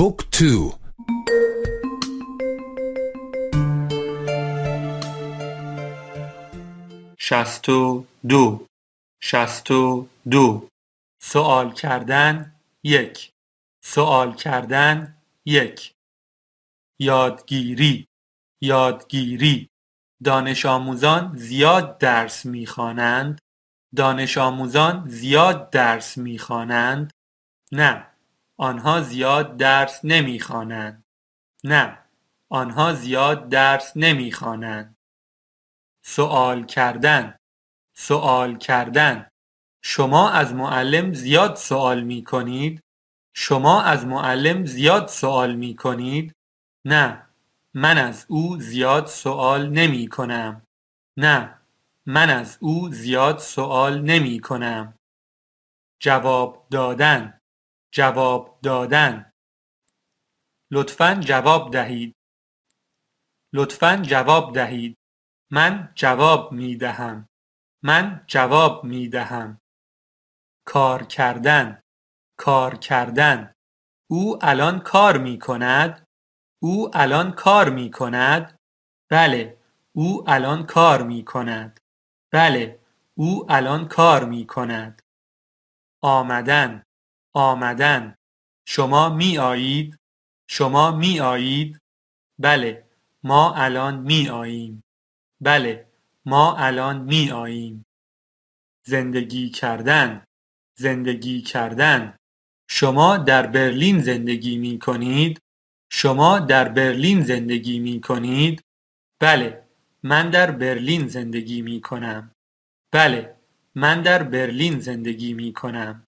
Book 2 62 62 سوال کردن یک سوال کردن یک یادگیری یادگیری دانش آموزان زیاد درس میخوانند دانش آموزان زیاد درس میخوانند نه آنها زیاد درس نمیخوانند. نه، آنها زیاد درس نمیخوانند. سوال کردن سوال کردن شما از معلم زیاد سوال می کنید؟ شما از معلم زیاد سوال می کنید؟ نه، من از او زیاد سوال نمی کنم. نه، من از او زیاد سوال نمی کنم. جواب دادن جواب دادن لطفا جواب دهید لطفا جواب دهید من جواب می دهم من جواب می دهم کار کردن کار کردن او الان کار می کند او الان کار می کند بله او الان کار می کند بله او الان کار می کند آمدن آمدن شما می آیید؟ شما می آیید؟ بله ما الان می آییم. بله ما الان می آییم. زندگی کردن زندگی کردن شما در برلین زندگی می کنید؟ شما در برلین زندگی می کنید؟ بله من در برلین زندگی می کنم. بله من در برلین زندگی می کنم.